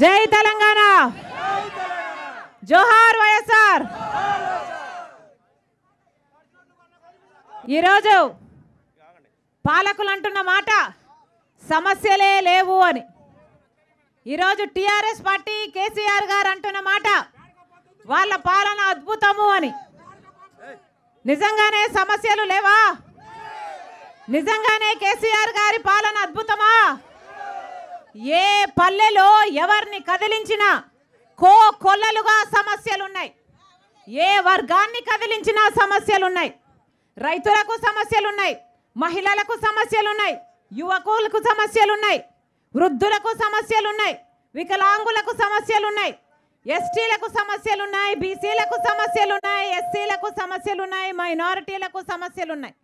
జై తెలంగాణ జోహార్ వైఎస్ఆర్ ఈరోజు పాలకులు అంటున్న మాట సమస్యలే లేవు అని ఈరోజు టీఆర్ఎస్ పార్టీ కేసీఆర్ గారు అంటున్న మాట వాళ్ళ పాలన అద్భుతము అని నిజంగానే సమస్యలు లేవా నిజంగానే కేసీఆర్ గారి పాలన అద్భుతమా ఏ పల్లెలో ఎవరిని కదిలించినా కో కొల్లలుగా సమస్యలున్నాయి ఏ వర్గాన్ని కదిలించినా సమస్యలున్నాయి రైతులకు సమస్యలున్నాయి మహిళలకు సమస్యలున్నాయి యువకులకు సమస్యలున్నాయి వృద్ధులకు సమస్యలున్నాయి వికలాంగులకు సమస్యలున్నాయి ఎస్టీలకు సమస్యలున్నాయి బీసీలకు సమస్యలున్నాయి ఎస్సీలకు సమస్యలున్నాయి మైనారిటీలకు సమస్యలున్నాయి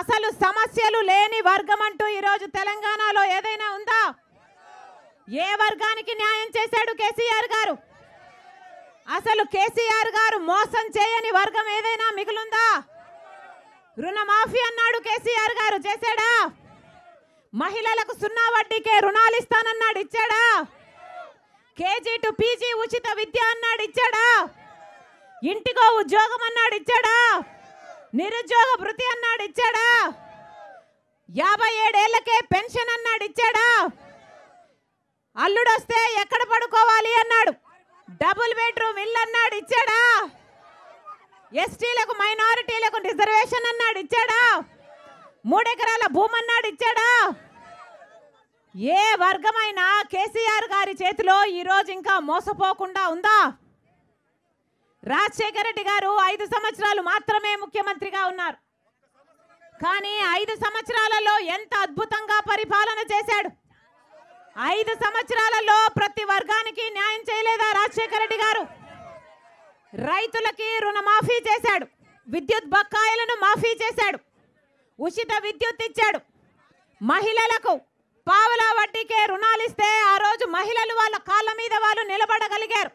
అసలు సమస్యలు లేని వర్గం అంటూ ఈరోజు తెలంగాణలో ఏదైనా ఉందా ఏ వర్గానికి న్యాయం చేశాడు కేసీఆర్ గారు అసలు కేసీఆర్ గారు మోసం చేయని వర్గం ఏదైనా మిగులుందా రుణమాఫీ అన్నాడు కేసీఆర్ గారు చేశాడా మహిళలకు సున్నా వడ్డీకే రుణాలు ఇస్తానన్నాడు ఇచ్చాడా కేజీ టు పీజీ ఉచిత విద్య అన్నాడు ఇచ్చాడా ఇంటికో ఉద్యోగం అన్నాడు ఇచ్చాడా నిరుద్యోగ భృతి అన్నాడు ఇచ్చాడా యాభై ఏడేళ్లకే పెన్షన్ అన్నాడు ఇచ్చాడా అల్లుడొస్తే ఎక్కడ పడుకోవాలి అన్నాడు డబుల్ బెడ్రూమ్ ఇల్లు అన్నాడు ఇచ్చాడా ఎస్టీలకు మైనారిటీలకు రిజర్వేషన్ అన్నాడు ఇచ్చాడా మూడెకరాల భూమి అన్నాడు ఇచ్చాడా ఏ వర్గమైనా కేసీఆర్ గారి చేతిలో ఈరోజు ఇంకా మోసపోకుండా ఉందా రాజశేఖర రెడ్డి గారు ఐదు సంవత్సరాలు మాత్రమే ముఖ్యమంత్రిగా ఉన్నారు కానీ ఐదు సంవత్సరాలలో ఎంత అద్భుతంగా పరిపాలన చేశాడు ఐదు సంవత్సరాలలో ప్రతి వర్గానికి న్యాయం చేయలేదా రాజశేఖర రెడ్డి గారు రైతులకి రుణమాఫీ చేశాడు విద్యుత్ బకాయిలను మాఫీ చేశాడు ఉచిత విద్యుత్ ఇచ్చాడు మహిళలకు పావుల వడ్డీకే రుణాలు ఇస్తే ఆ రోజు మహిళలు వాళ్ళ కాళ్ళ మీద వాళ్ళు నిలబడగలిగారు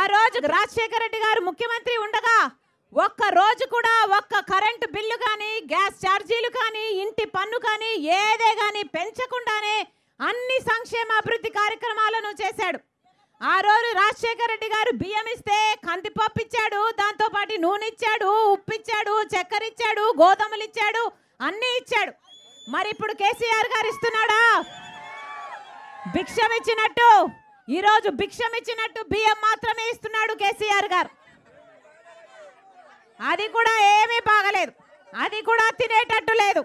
ఆ రోజు రాజశేఖర రెడ్డి గారు ముఖ్యమంత్రి ఉండగా ఒక్క రోజు కూడా ఒక్క కరెంటు బిల్లు కానీ గ్యాస్ ఛార్జీలు కానీ ఇంటి పన్ను కానీ ఏదే కానీ పెంచకుండానే అన్ని సంక్షేమ అభివృద్ధి కార్యక్రమాలను చేశాడు ఆ రోజు రాజశేఖర రెడ్డి గారు బియ్యం ఇస్తే కందిపప్పు ఇచ్చాడు దాంతో పాటు నూనె ఇచ్చాడు ఉప్పు ఇచ్చాడు చక్కెర ఇచ్చాడు గోధుమలు ఇచ్చాడు అన్నీ ఇచ్చాడు మరి ఇప్పుడు కేసీఆర్ గారు ఇస్తున్నాడా భిక్షం ఇచ్చినట్టు ఈరోజు భిక్షం ఇచ్చినట్టు బియ్యం మాత్రమే ఇస్తున్నాడు కేసీఆర్ గారు అది కూడా ఏమీ బాగలేదు అది కూడా తినేటట్టు లేదు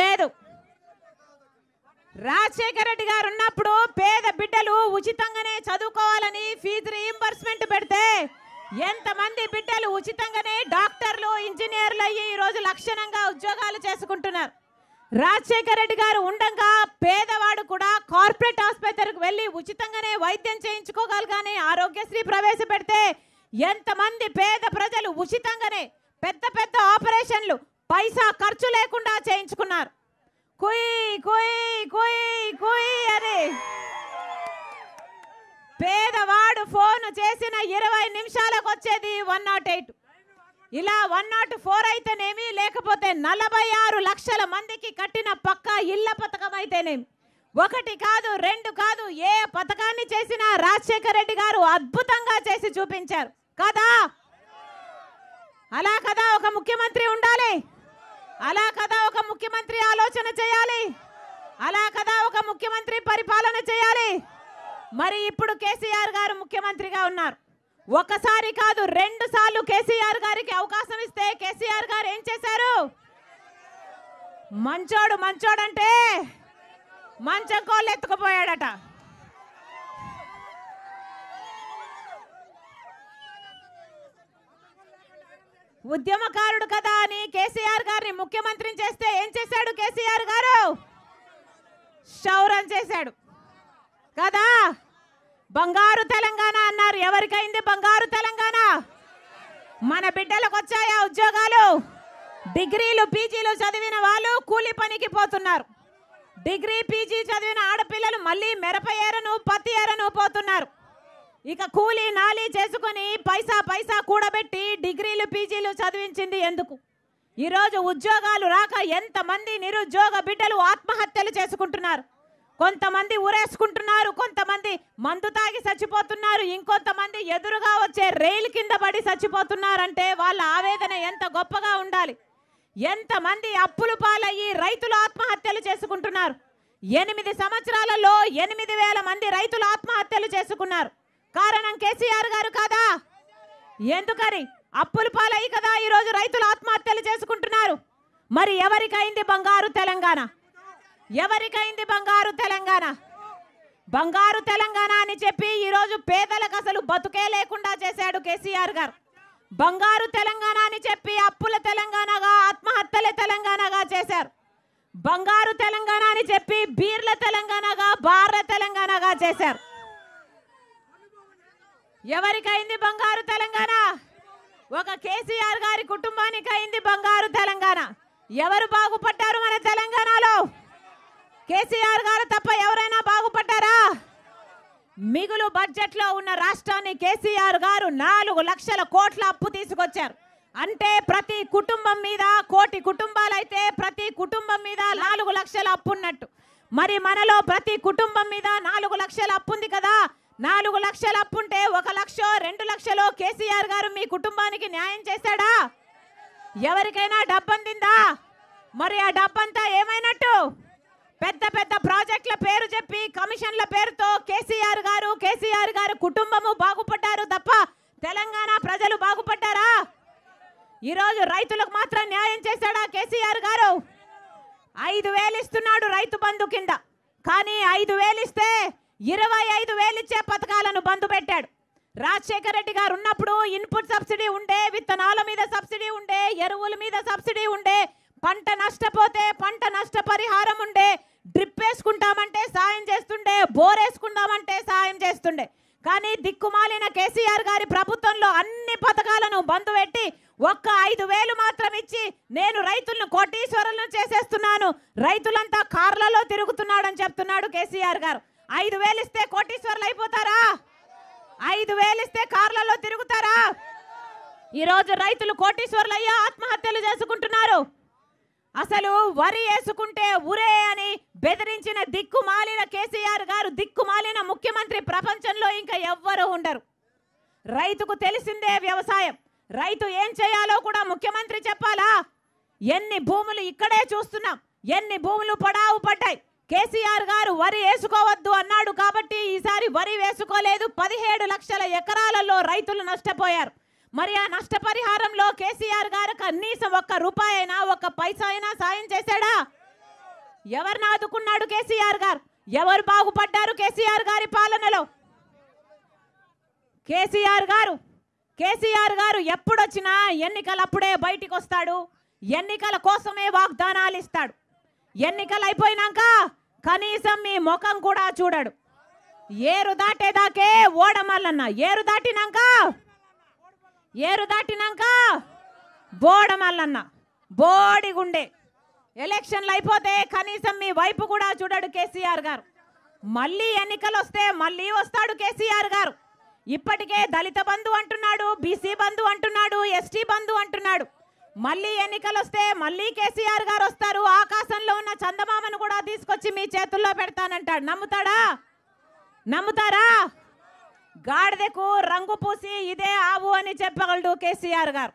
లేదు రాజశేఖర రెడ్డి గారు ఉన్నప్పుడు పేద బిడ్డలు ఉచితంగానే చదువుకోవాలని ఫీజు రీఎంబర్స్మెంట్ పెడితే ఎంతమంది బిడ్డలు ఉచితంగానే డాక్టర్లు ఇంజనీర్లు అయ్యి ఈరోజు లక్షణంగా ఉద్యోగాలు చేసుకుంటున్నారు రాజశేఖర రెడ్డి గారు ఉండగా పేదవాడు కూడా కార్పొరేట్ ఆసుపత్రికి వెళ్ళి ఉచితంగానే వైద్యం చేయించుకోగలగానే ఆరోగ్యశ్రీ ప్రవేశపెడితే ఎంతమంది పేద ప్రజలు ఉచితంగానే పెద్ద పెద్ద ఆపరేషన్లు పైసా ఖర్చు లేకుండా చేయించుకున్నారు కుయ్ కుయ్ కుయ్ కుయ్ అని పేదవాడు ఫోన్ చేసిన ఇరవై నిమిషాలకు వచ్చేది వన్ నాట్ ఎయిట్ ఇలా వన్ నాట్ ఫోర్ అయితేనేమి లేకపోతే నలభై ఆరు లక్షల మందికి కట్టిన పక్క ఇళ్ళ పథకం అయితేనేమి ఒకటి కాదు రెండు కాదు ఏ పథకాన్ని చేసినా రాజశేఖర రెడ్డి గారు అద్భుతంగా చేసి చూపించారు కదా అలా కదా ఒక ముఖ్యమంత్రి ఉండాలి అలా కదా ఒక ముఖ్యమంత్రి ఆలోచన చేయాలి అలా కదా ఒక ముఖ్యమంత్రి పరిపాలన చేయాలి మరి ఇప్పుడు కేసీఆర్ గారు ముఖ్యమంత్రిగా ఉన్నారు ఒకసారి కాదు రెండు సార్లు కేసీఆర్ గారికి అవకాశం ఇస్తే కేసీఆర్ గారు ఏం చేశారు మంచోడు మంచోడంటే మంచం కోళ్ళు ఎత్తుకుపోయాడట ఉద్యమకారుడు కదా అని కేసీఆర్ గారిని ముఖ్యమంత్రిని చేస్తే ఏం చేశాడు కేసీఆర్ గారు క్షౌరం చేశాడు కదా బంగారు తెలంగాణ అన్నారు ఎవరికైంది బంగారు తెలంగాణ మన బిడ్డలకు వచ్చాయా ఉద్యోగాలు డిగ్రీలు పీజీలు చదివిన వాళ్ళు కూలి పనికి పోతున్నారు డిగ్రీ పీజీ చదివిన ఆడపిల్లలు మళ్ళీ మిరప ఏరను పత్తి ఏరను పోతున్నారు ఇక కూలి నాలి చేసుకొని పైసా పైసా కూడబెట్టి డిగ్రీలు పీజీ చదివించింది ఎందుకు ఈరోజు ఉద్యోగాలు రాక ఎంతమంది నిరుద్యోగ బిడ్డలు ఆత్మహత్యలు చేసుకుంటున్నారు కొంతమంది ఊరేసుకుంటున్నారు కొంతమంది మందు తాగి చచ్చిపోతున్నారు ఇంకొంతమంది ఎదురుగా వచ్చే రైలు కింద పడి చచ్చిపోతున్నారంటే వాళ్ళ ఆవేదన ఎంత గొప్పగా ఉండాలి ఎంతమంది అప్పులు పాలయ్యి రైతులు ఆత్మహత్యలు చేసుకుంటున్నారు ఎనిమిది సంవత్సరాలలో ఎనిమిది వేల మంది రైతులు ఆత్మహత్యలు చేసుకున్నారు కారణం కేసీఆర్ గారు కాదా ఎందుకని అప్పులు పాలయ్యి కదా ఈరోజు రైతులు ఆత్మహత్యలు చేసుకుంటున్నారు మరి ఎవరికైంది బంగారు తెలంగాణ ఎవరికైంది బంగారు తెలంగాణ బంగారు తెలంగాణ అని చెప్పి ఈరోజు పేదలకు అసలు బతుకే లేకుండా చేశాడు కేసీఆర్ గారు బంగారు తెలంగాణ అని చెప్పి అప్పుల తెలంగాణగా ఆత్మహత్యలే తెలంగాణగా చేశారు బంగారు తెలంగాణ అని చెప్పి బీర్ల తెలంగాణగా బార్ల తెలంగాణగా చేశారు ఎవరికైంది బంగారు తెలంగాణ ఒక కేసీఆర్ గారి కుటుంబానికి అయింది బంగారు తెలంగాణ ఎవరు బాగుపడ్డారు మన తెలంగాణలో కేసీఆర్ గారు తప్ప ఎవరైనా బాగుపడ్డారా మిగులు బడ్జెట్లో ఉన్న రాష్ట్రాన్ని కేసీఆర్ గారు నాలుగు లక్షల కోట్ల అప్పు తీసుకొచ్చారు అంటే ప్రతి కుటుంబం మీద కోటి కుటుంబాలు అయితే ప్రతి కుటుంబం మీద నాలుగు లక్షల అప్పు ఉన్నట్టు మరి మనలో ప్రతి కుటుంబం మీద నాలుగు లక్షల అప్పు ఉంది కదా నాలుగు అప్పు అప్పుంటే ఒక లక్ష రెండు లక్షలు కేసీఆర్ గారు మీ కుటుంబానికి న్యాయం చేశాడా ఎవరికైనా డబ్బందిందా మరి ఆ డబ్బంతా ఏమైనట్టు పెద్ద పెద్ద ప్రాజెక్టుల పేరు చెప్పి కమిషన్ల పేరుతో కేసీఆర్ గారు కేసీఆర్ గారు కుటుంబము బాగుపడ్డారు తప్ప తెలంగాణ ప్రజలు బాగుపడ్డారా ఈరోజు రైతులకు మాత్రం న్యాయం చేశాడా కేసీఆర్ గారు ఐదు వేలు ఇస్తున్నాడు రైతు బంధు కింద కానీ ఐదు వేలు ఇస్తే ఇరవై ఐదు వేలు ఇచ్చే పథకాలను బంద్ పెట్టాడు రాజశేఖర రెడ్డి గారు ఉన్నప్పుడు ఇన్పుట్ సబ్సిడీ ఉండే విత్తనాల మీద సబ్సిడీ ఉండే ఎరువుల మీద సబ్సిడీ ఉండే పంట నష్టపోతే పంట నష్టపరిహారం ఉండే డ్రిప్ వేసుకుంటామంటే సాయం చేస్తుండే బోర్ వేసుకుందామంటే సాయం చేస్తుండే కానీ దిక్కుమాలిన కేసీఆర్ గారి ప్రభుత్వంలో అన్ని పథకాలను బంద్ పెట్టి ఒక్క ఐదు వేలు మాత్రం ఇచ్చి నేను రైతులను కోటీశ్వరులను చేసేస్తున్నాను రైతులంతా కార్లలో తిరుగుతున్నాడని చెప్తున్నాడు కేసీఆర్ గారు ఐదు వేలు ఇస్తే కోటీశ్వర్లు అయిపోతారా ఐదు వేలు ఇస్తే కార్లలో తిరుగుతారా ఈరోజు రైతులు కోటీశ్వర్లు అయ్యా ఆత్మహత్యలు చేసుకుంటున్నారు అసలు వరి వేసుకుంటే ఉరే అని బెదిరించిన దిక్కుమాలిన కేసీఆర్ గారు దిక్కుమాలిన ముఖ్యమంత్రి ప్రపంచంలో ఇంకా ఎవ్వరూ ఉండరు రైతుకు తెలిసిందే వ్యవసాయం రైతు ఏం చేయాలో కూడా ముఖ్యమంత్రి చెప్పాలా ఎన్ని భూములు ఇక్కడే చూస్తున్నాం ఎన్ని భూములు పడావు పడ్డాయి కేసీఆర్ గారు వరి వేసుకోవద్దు అన్నాడు కాబట్టి ఈసారి వరి వేసుకోలేదు పదిహేడు లక్షల ఎకరాలలో రైతులు నష్టపోయారు మరి ఆ నష్టపరిహారంలో కేసీఆర్ గారు కనీసం ఒక్క రూపాయి అయినా ఒక్క పైసా అయినా సాయం చేశాడా ఎవరిని ఆదుకున్నాడు కేసీఆర్ గారు ఎవరు బాగుపడ్డారు కేసీఆర్ గారి పాలనలో కేసీఆర్ గారు కేసీఆర్ గారు ఎప్పుడొచ్చినా అప్పుడే బయటికి వస్తాడు ఎన్నికల కోసమే వాగ్దానాలు ఇస్తాడు ఎన్నికలు అయిపోయినాక కనీసం మీ ముఖం కూడా చూడడు ఏరు దాటేదాకే ఓడమల్లన్న ఏరు దాటినాక ఏరు దాటినాక బోడమల్లన్న బోడిగుండే ఎలక్షన్లు అయిపోతే కనీసం మీ వైపు కూడా చూడడు కేసీఆర్ గారు మళ్ళీ ఎన్నికలు వస్తే మళ్ళీ వస్తాడు కేసీఆర్ గారు ఇప్పటికే దళిత బంధు అంటున్నాడు బీసీ బంధు అంటున్నాడు ఎస్టీ బంధు అంటున్నాడు మళ్ళీ ఎన్నికలు వస్తే మళ్ళీ కేసీఆర్ గారు వస్తారు ఆకాశంలో ఉన్న చందమామను కూడా తీసుకొచ్చి మీ చేతుల్లో పెడతానంటాడు నమ్ముతాడా నమ్ముతారా గాడిదకు రంగు పూసి ఇదే ఆవు అని చెప్పగలడు కేసీఆర్ గారు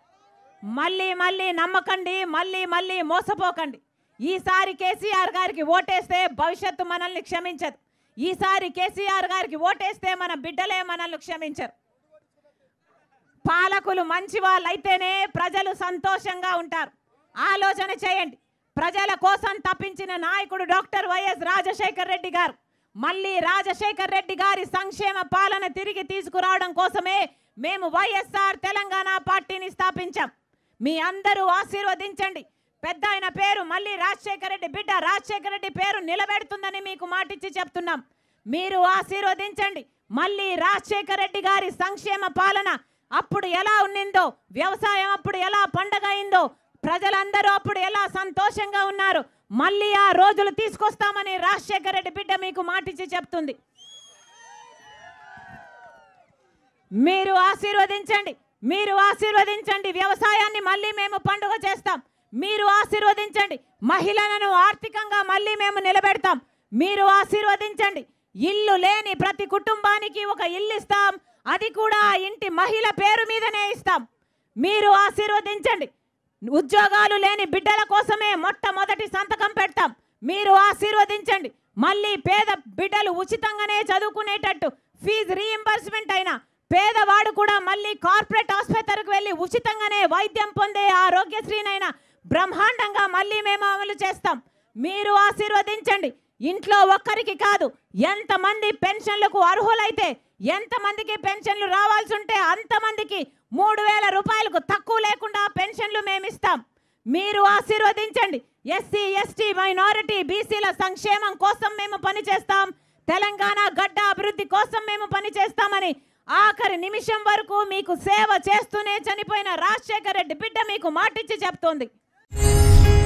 మళ్ళీ మళ్ళీ నమ్మకండి మళ్ళీ మళ్ళీ మోసపోకండి ఈసారి కేసీఆర్ గారికి ఓటేస్తే భవిష్యత్తు మనల్ని క్షమించదు ఈసారి కేసీఆర్ గారికి ఓటేస్తే మన బిడ్డలే మనల్ని క్షమించరు పాలకులు మంచి అయితేనే ప్రజలు సంతోషంగా ఉంటారు ఆలోచన చేయండి ప్రజల కోసం తప్పించిన నాయకుడు డాక్టర్ వైఎస్ రాజశేఖర్ రెడ్డి గారు మళ్ళీ రాజశేఖర్ రెడ్డి గారి సంక్షేమ పాలన తిరిగి తీసుకురావడం కోసమే మేము వైఎస్ఆర్ తెలంగాణ పార్టీని స్థాపించాం మీ అందరూ ఆశీర్వదించండి పెద్ద ఆయన పేరు మళ్ళీ రాజశేఖర రెడ్డి బిడ్డ రాజశేఖర రెడ్డి పేరు నిలబెడుతుందని మీకు మాటిచ్చి చెప్తున్నాం మీరు ఆశీర్వదించండి మళ్ళీ రాజశేఖర రెడ్డి గారి సంక్షేమ పాలన అప్పుడు ఎలా ఉన్నిందో వ్యవసాయం అప్పుడు ఎలా పండగ అయిందో ప్రజలందరూ అప్పుడు ఎలా సంతోషంగా ఉన్నారు మళ్ళీ ఆ రోజులు తీసుకొస్తామని రాజశేఖర రెడ్డి బిడ్డ మీకు మాటిచ్చి చెప్తుంది మీరు ఆశీర్వదించండి మీరు ఆశీర్వదించండి వ్యవసాయాన్ని మళ్ళీ మేము పండుగ చేస్తాం మీరు ఆశీర్వదించండి మహిళలను ఆర్థికంగా మళ్ళీ మేము నిలబెడతాం మీరు ఆశీర్వదించండి ఇల్లు లేని ప్రతి కుటుంబానికి ఒక ఇల్లు ఇస్తాం అది కూడా ఇంటి మహిళ పేరు మీదనే ఇస్తాం మీరు ఆశీర్వదించండి ఉద్యోగాలు లేని బిడ్డల కోసమే మొట్టమొదటి సంతకం పెడతాం మీరు ఆశీర్వదించండి మళ్ళీ పేద బిడ్డలు ఉచితంగానే చదువుకునేటట్టు ఫీజు రీఇంబర్స్మెంట్ అయినా పేదవాడు కూడా మళ్ళీ కార్పొరేట్ ఆసుపత్రికి వెళ్ళి ఉచితంగానే వైద్యం పొందే ఆరోగ్యశ్రీనైనా బ్రహ్మాండంగా మళ్ళీ మేము అమలు చేస్తాం మీరు ఆశీర్వదించండి ఇంట్లో ఒక్కరికి కాదు ఎంతమంది పెన్షన్లకు అర్హులైతే ఎంతమందికి పెన్షన్లు రావాల్సి ఉంటే అంతమందికి మూడు వేల రూపాయలకు తక్కువ లేకుండా పెన్షన్లు మేము ఇస్తాం మీరు ఆశీర్వదించండి ఎస్సీ ఎస్టీ మైనారిటీ బీసీల సంక్షేమం కోసం మేము పనిచేస్తాం తెలంగాణ గడ్డ అభివృద్ధి కోసం మేము పనిచేస్తామని ఆఖరి నిమిషం వరకు మీకు సేవ చేస్తూనే చనిపోయిన రాజశేఖర రెడ్డి బిడ్డ మీకు మాటిచ్చి చెప్తోంది